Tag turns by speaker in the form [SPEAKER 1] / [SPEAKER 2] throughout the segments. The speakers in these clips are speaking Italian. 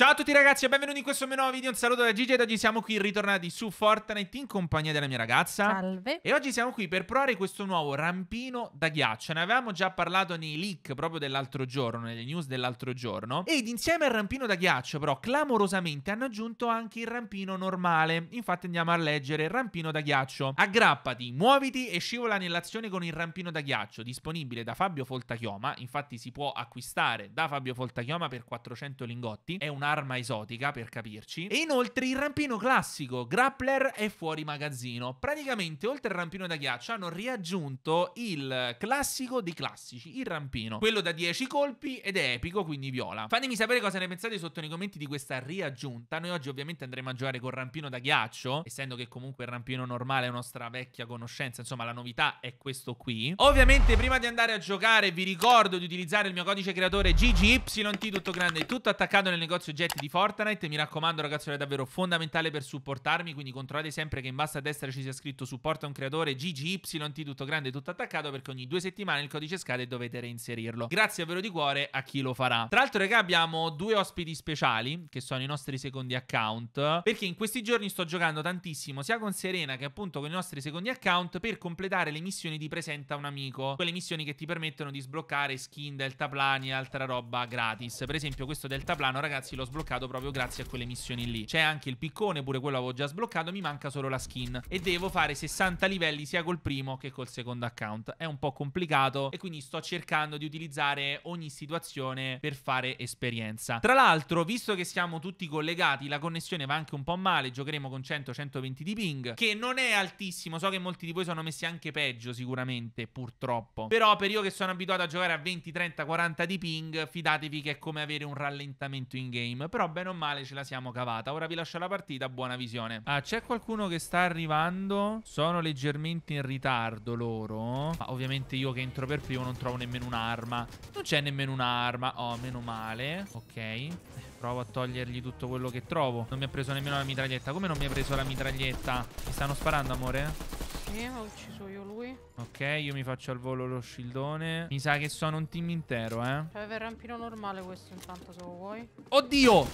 [SPEAKER 1] Ciao a tutti ragazzi e benvenuti in questo mio nuovo video, un saluto da Gigi ed oggi siamo qui ritornati su Fortnite in compagnia della mia ragazza Salve E oggi siamo qui per provare questo nuovo rampino da ghiaccio, ne avevamo già parlato nei leak proprio dell'altro giorno, nelle news dell'altro giorno Ed insieme al rampino da ghiaccio però clamorosamente hanno aggiunto anche il rampino normale Infatti andiamo a leggere rampino da ghiaccio Aggrappati, muoviti e scivola nell'azione con il rampino da ghiaccio disponibile da Fabio Foltachioma Infatti si può acquistare da Fabio Foltachioma per 400 lingotti, è un un'arma esotica, per capirci. E inoltre il rampino classico, grappler e fuori magazzino. Praticamente, oltre al rampino da ghiaccio, hanno riaggiunto il classico dei classici, il rampino. Quello da 10 colpi ed è epico, quindi viola. Fatemi sapere cosa ne pensate sotto nei commenti di questa riaggiunta. Noi oggi ovviamente andremo a giocare col rampino da ghiaccio, essendo che comunque il rampino normale è nostra vecchia conoscenza, insomma la novità è questo qui. Ovviamente prima di andare a giocare vi ricordo di utilizzare il mio codice creatore GGYT tutto grande tutto attaccato nel negozio G oggetti di Fortnite. Mi raccomando, ragazzi, è davvero fondamentale per supportarmi. Quindi controllate sempre che in basso a destra ci sia scritto supporta un creatore GGYT tutto grande, tutto attaccato. Perché ogni due settimane il codice scade e dovete reinserirlo. Grazie davvero di cuore a chi lo farà. Tra l'altro, ragazzi, abbiamo due ospiti speciali che sono i nostri secondi account. Perché in questi giorni sto giocando tantissimo, sia con Serena che appunto con i nostri secondi account, per completare le missioni di presenta un amico. Quelle missioni che ti permettono di sbloccare skin, deltaplani e altra roba gratis. Per esempio, questo deltaplano, ragazzi, lo l'ho sbloccato proprio grazie a quelle missioni lì. C'è anche il piccone, pure quello avevo già sbloccato, mi manca solo la skin. E devo fare 60 livelli sia col primo che col secondo account. È un po' complicato e quindi sto cercando di utilizzare ogni situazione per fare esperienza. Tra l'altro, visto che siamo tutti collegati, la connessione va anche un po' male, giocheremo con 100-120 di ping, che non è altissimo, so che molti di voi sono messi anche peggio sicuramente, purtroppo. Però per io che sono abituato a giocare a 20, 30, 40 di ping, fidatevi che è come avere un rallentamento in game game, però bene o male ce la siamo cavata. Ora vi lascio la partita, buona visione. Ah, c'è qualcuno che sta arrivando? Sono leggermente in ritardo loro. Ma ovviamente io che entro per primo non trovo nemmeno un'arma. Non c'è nemmeno un'arma. Oh, meno male. Ok. Eh, provo a togliergli tutto quello che trovo. Non mi ha preso nemmeno la mitraglietta. Come non mi ha preso la mitraglietta? Mi stanno sparando, amore? Sì, ho ucciso io lui. Ok, io mi faccio al volo lo shieldone. Mi sa che sono un team intero, eh. C'è cioè, il rampino normale questo intanto, se lo vuoi. Oddio!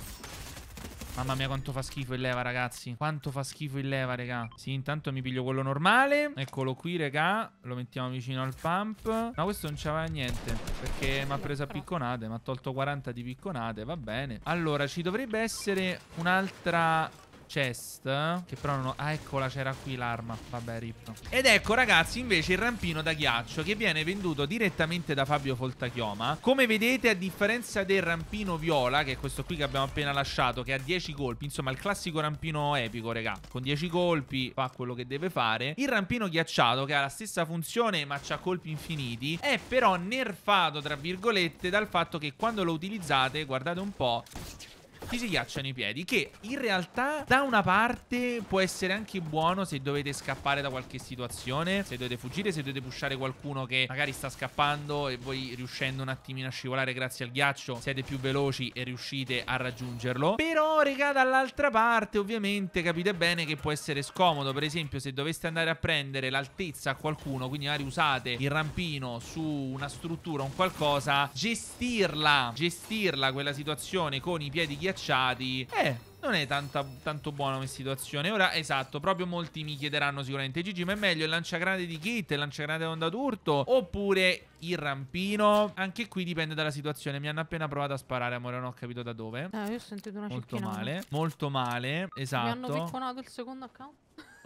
[SPEAKER 1] Mamma mia quanto fa schifo il leva ragazzi Quanto fa schifo il leva raga Sì intanto mi piglio quello normale Eccolo qui raga Lo mettiamo vicino al pump no, questo non c'aveva niente Perché mi ha preso a picconate Mi ha tolto 40 di picconate Va bene Allora ci dovrebbe essere un'altra chest Che però non ho... Ah eccola c'era qui l'arma Vabbè rip Ed ecco ragazzi invece il rampino da ghiaccio Che viene venduto direttamente da Fabio Foltachioma Come vedete a differenza del rampino viola Che è questo qui che abbiamo appena lasciato Che ha 10 colpi Insomma il classico rampino epico raga Con 10 colpi fa quello che deve fare Il rampino ghiacciato che ha la stessa funzione Ma ha colpi infiniti È però nerfato tra virgolette dal fatto che quando lo utilizzate Guardate un po' Ti si ghiacciano i piedi Che in realtà da una parte può essere anche buono se dovete scappare da qualche situazione Se dovete fuggire, se dovete pushare qualcuno che magari sta scappando E voi riuscendo un attimino a scivolare grazie al ghiaccio Siete più veloci e riuscite a raggiungerlo Però regà dall'altra parte ovviamente capite bene che può essere scomodo Per esempio se doveste andare a prendere l'altezza a qualcuno Quindi magari usate il rampino su una struttura, o un qualcosa Gestirla, gestirla quella situazione con i piedi ghiacciati schiacciati. Eh, non è tanta, tanto buono come situazione. Ora, esatto, proprio molti mi chiederanno sicuramente, Gigi, ma è meglio il lanciagrande di Kit, il lanciagrande onda d'urto, oppure il rampino? Anche qui dipende dalla situazione. Mi hanno appena provato a sparare, amore, non ho capito da dove. Eh, io ho sentito una Molto male, molto male, esatto. Mi hanno esatto. picconato il secondo account.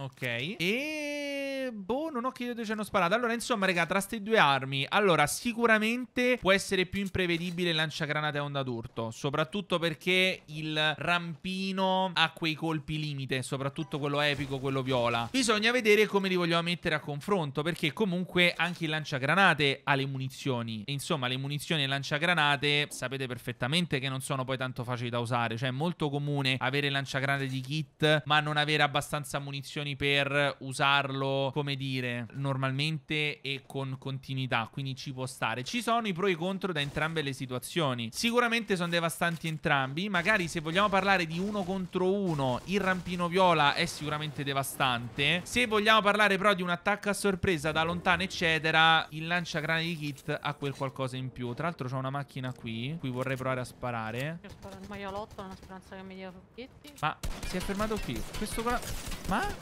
[SPEAKER 1] Ok. E... Boh, non ho capito dove ci hanno sparato. Allora, insomma, raga, tra queste due armi... Allora, sicuramente può essere più imprevedibile il lanciagranate a onda d'urto. Soprattutto perché il rampino ha quei colpi limite. Soprattutto quello epico, quello viola. Bisogna vedere come li vogliamo mettere a confronto. Perché comunque anche il lanciagranate ha le munizioni. E insomma, le munizioni e il lanciagranate sapete perfettamente che non sono poi tanto facili da usare. Cioè, è molto comune avere il lanciagranate di kit, ma non avere abbastanza munizioni condizioni per usarlo, come dire, normalmente e con continuità, quindi ci può stare. Ci sono i pro e i contro da entrambe le situazioni. Sicuramente sono devastanti entrambi, magari se vogliamo parlare di uno contro uno, il rampino viola è sicuramente devastante. Se vogliamo parlare però di un attacco a sorpresa da lontano, eccetera, il lanciagrane di Kit ha quel qualcosa in più. Tra l'altro c'è una macchina qui, qui vorrei provare a sparare. Io sparo il maialotto, non ho speranza che mi dia frutti. Ma si è fermato qui. Questo qua... Mas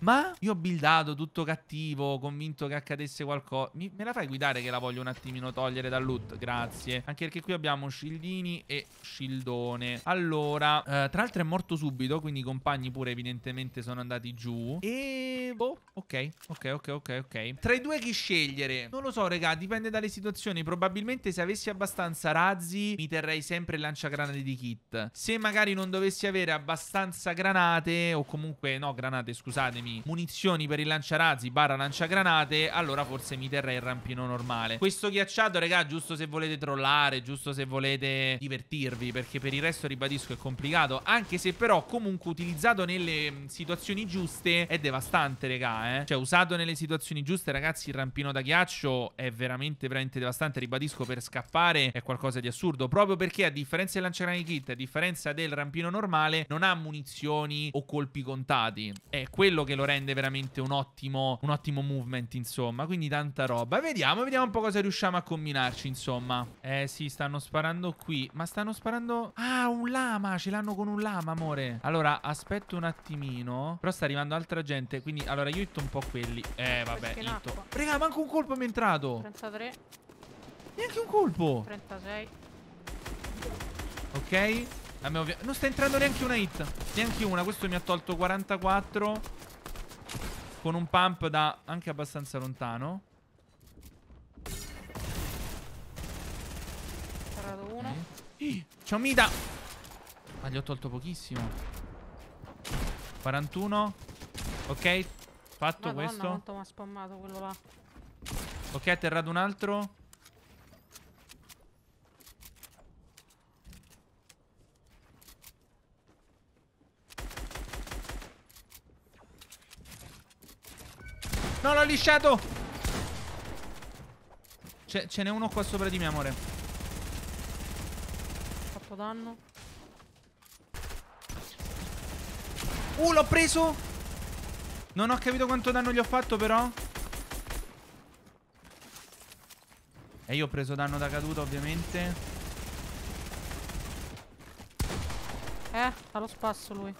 [SPEAKER 1] Ma io ho buildato tutto cattivo, convinto che accadesse qualcosa. Mi, me la fai guidare che la voglio un attimino togliere dal loot? Grazie. Anche perché qui abbiamo scildini e scildone. Allora, eh, tra l'altro è morto subito, quindi i compagni pure evidentemente sono andati giù. E... boh, ok, ok, ok, ok, ok. Tra i due chi scegliere? Non lo so, raga, dipende dalle situazioni. Probabilmente se avessi abbastanza razzi mi terrei sempre il lanciagranate di kit. Se magari non dovessi avere abbastanza granate, o comunque no, granate, scusatemi armi, munizioni per il lanciarazzi barra lanciagranate, allora forse mi terrei il rampino normale. Questo ghiacciato, raga, giusto se volete trollare, giusto se volete divertirvi, perché per il resto, ribadisco, è complicato. Anche se però comunque utilizzato nelle mm, situazioni giuste è devastante, raga, eh. Cioè, usato nelle situazioni giuste, ragazzi, il rampino da ghiaccio è veramente, veramente devastante. Ribadisco, per scappare è qualcosa di assurdo, proprio perché a differenza del lanciagrani kit, a differenza del rampino normale, non ha munizioni o colpi contati. È quello che lo rende veramente un ottimo, un ottimo movement, insomma. Quindi tanta roba. Vediamo, vediamo un po' cosa riusciamo a combinarci, insomma. Eh sì, stanno sparando qui. Ma stanno sparando... Ah, un lama! Ce l'hanno con un lama, amore. Allora, aspetto un attimino. Però sta arrivando altra gente. Quindi, allora, io hitto un po' quelli. Eh, vabbè, hitto. Raga, manco un colpo mi è entrato. 33. Neanche un colpo. 36. Ok. Non sta entrando neanche una hit Neanche una Questo mi ha tolto 44 con un pump da anche abbastanza lontano. Sparato uno. Okay. Eh. C'è un Mida. Ma gli ho tolto pochissimo. 41. Ok. Fatto Madonna, questo. Quanto mi ha spammato quello là. Ok, atterrato un altro. lisciato C'è, Ce n'è uno qua sopra di me, amore Fatto danno Uh, l'ho preso Non ho capito quanto danno gli ho fatto, però E io ho preso danno da caduta, ovviamente Eh, allo spasso lui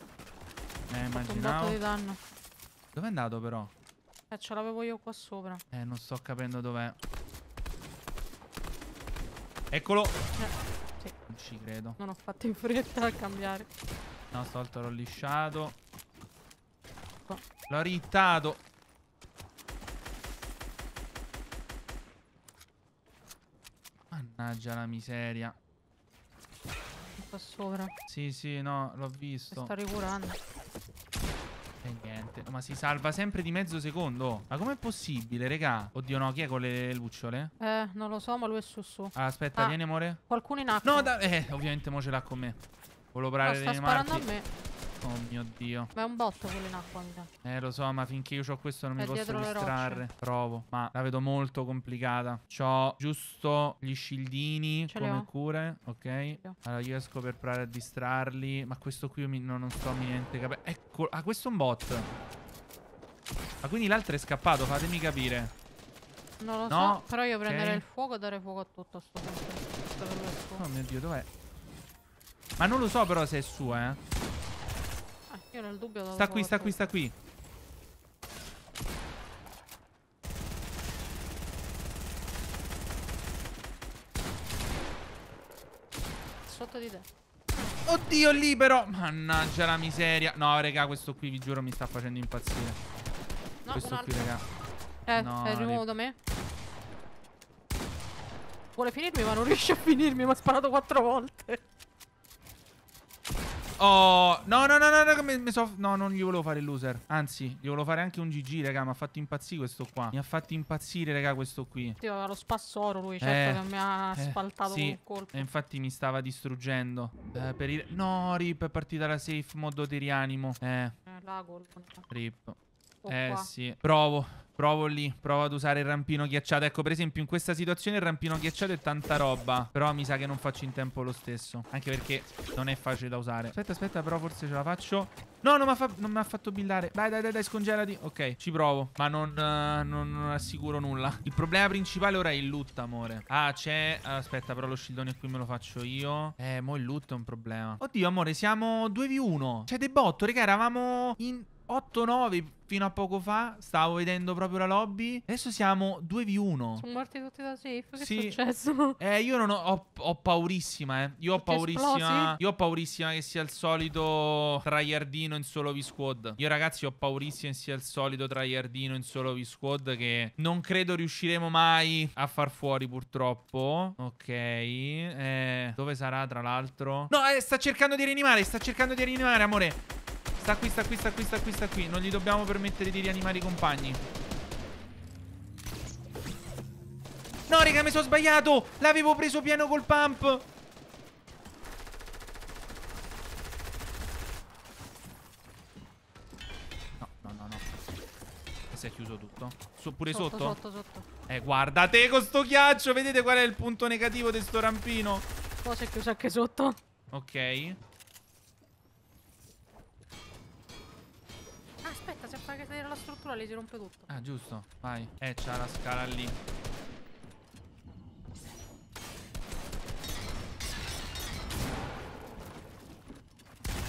[SPEAKER 1] Eh, immaginavo Dove è andato però? Eh, ce l'avevo io qua sopra. Eh, non sto capendo dov'è. Eccolo! Eh, sì. Non ci credo. Non ho fatto in fretta a cambiare. No, stavolta l'ho lisciato. No. L'ho rittato. Mannaggia la miseria. Qua sopra. Sì, sì, no, l'ho visto. Mi sto ricurando. E niente. ma si salva sempre di mezzo secondo. Ma com'è possibile, regà? Oddio, no, chi è con le lucciole? Eh, non lo so, ma lui è su su. Ah, aspetta, ah, vieni, amore. Qualcuno in acqua. No, da... Eh, ovviamente mo ce l'ha con me. Volevo parare no, dei marchi. a me. Oh mio dio. Ma è un botto quello in acqua, mica. Eh, lo so, ma finché io ho questo non è mi posso distrarre. Provo. Ma la vedo molto complicata. C'ho giusto gli scildini come cure. Ok. Allora io esco per provare a distrarli. Ma questo qui mi, no, non so niente capendo. Ecco. Ah, questo è un bot. Ma quindi l'altro è scappato, fatemi capire. Non lo no. so, però io prenderei okay. il fuoco e dare fuoco a tutto a sto punto. Oh mio dio, dov'è? Ma non lo so però se è suo, eh. Io nel dubbio Sta qui, sta qui, sta qui. Sotto di te. Oddio, libero. Mannaggia la miseria. No, raga, questo qui, vi giuro, mi sta facendo impazzire. No, questo qui, raga. Eh, no, è arrivato da me. Vuole finirmi, ma non riesce a finirmi. Mi ha sparato quattro volte. Oh, no, no, no, no, no, mi, mi so, no, non gli volevo fare il loser. Anzi, gli volevo fare anche un GG, raga. Mi ha fatto impazzire questo qua. Mi ha fatto impazzire, raga, questo qui. Sì, aveva lo spasso oro lui, certo, eh, che mi ha eh, spaltato sì. un colpo. E infatti mi stava distruggendo. Eh, per il... No, Rip, è partita la safe modo di rianimo. Eh. Eh, la colpa. Rip. Oh, eh, qua. sì. Provo. Provo lì, provo ad usare il rampino ghiacciato Ecco per esempio in questa situazione il rampino ghiacciato è tanta roba Però mi sa che non faccio in tempo lo stesso Anche perché non è facile da usare Aspetta aspetta però forse ce la faccio No non mi ha fatto buildare Dai dai dai dai scongelati Ok ci provo Ma non, uh, eh, non, non assicuro nulla Il problema principale ora è il loot amore Ah c'è Aspetta però lo shieldone qui me lo faccio io Eh mo il loot è un problema Oddio amore siamo 2v1 Cioè debotto raga eravamo in 8-9 fino a poco fa. Stavo vedendo proprio la lobby. Adesso siamo 2v1. Sono morti tutti da safe. Che sì. è successo? Eh, io non ho, ho, ho paurissima, eh. Io ho tutti paurissima. Esplosi? Io ho paurissima che sia il solito tryhardino in solo V-Squad. Io, ragazzi, ho paurissima che sia il solito tryhardino in solo V-Squad. Che non credo riusciremo mai a far fuori, purtroppo. Ok. Eh, dove sarà, tra l'altro? No, eh, sta cercando di rianimare. Sta cercando di rianimare, amore. Sta qui, sta qui, sta qui, sta qui, sta qui. Non gli dobbiamo permettere di rianimare i compagni. No, raga, mi sono sbagliato. L'avevo preso pieno col pump. No, no, no, no. Si è chiuso tutto. So, pure sotto, sotto? Sotto, sotto. Eh, guardate con sto ghiaccio. Vedete qual è il punto negativo di sto rampino? Poi si è chiuso anche sotto. Ok. sopra le si rompe tutto. Ah, giusto. Vai. Eh, c'ha la scala lì.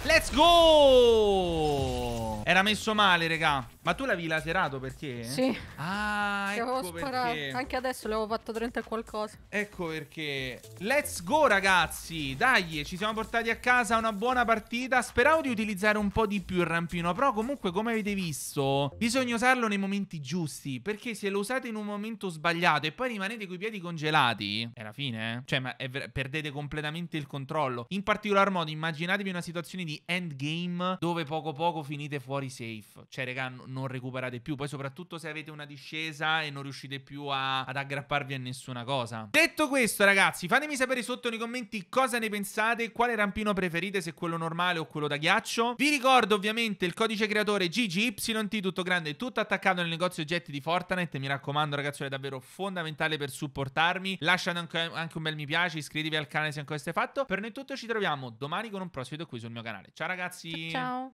[SPEAKER 1] Let's go! Era messo male, raga. Ma tu l'avevi laserato perché? Sì. Ah, ecco perché. Anche adesso l'avevo fatto 30 e qualcosa. Ecco perché. Let's go, ragazzi. Dai, ci siamo portati a casa una buona partita. Speravo di utilizzare un po' di più il rampino. Però comunque, come avete visto, bisogna usarlo nei momenti giusti. Perché se lo usate in un momento sbagliato e poi rimanete coi piedi congelati, è la fine. Eh? Cioè, ma perdete completamente il controllo. In particolar modo, immaginatevi una situazione di endgame dove poco poco finite fuori safe. Cioè, raga, non non recuperate più. Poi soprattutto se avete una discesa e non riuscite più a, ad aggrapparvi a nessuna cosa. Detto questo ragazzi, fatemi sapere sotto nei commenti cosa ne pensate, quale rampino preferite, se quello normale o quello da ghiaccio. Vi ricordo ovviamente il codice creatore GGYT, tutto grande, tutto attaccato nel negozio oggetti di Fortnite. Mi raccomando ragazzi, è davvero fondamentale per supportarmi. Lasciate anche, anche un bel mi piace, iscrivetevi al canale se ancora siete fatto. Per noi tutto, ci troviamo domani con un prossimo video qui sul mio canale. Ciao ragazzi! Ciao!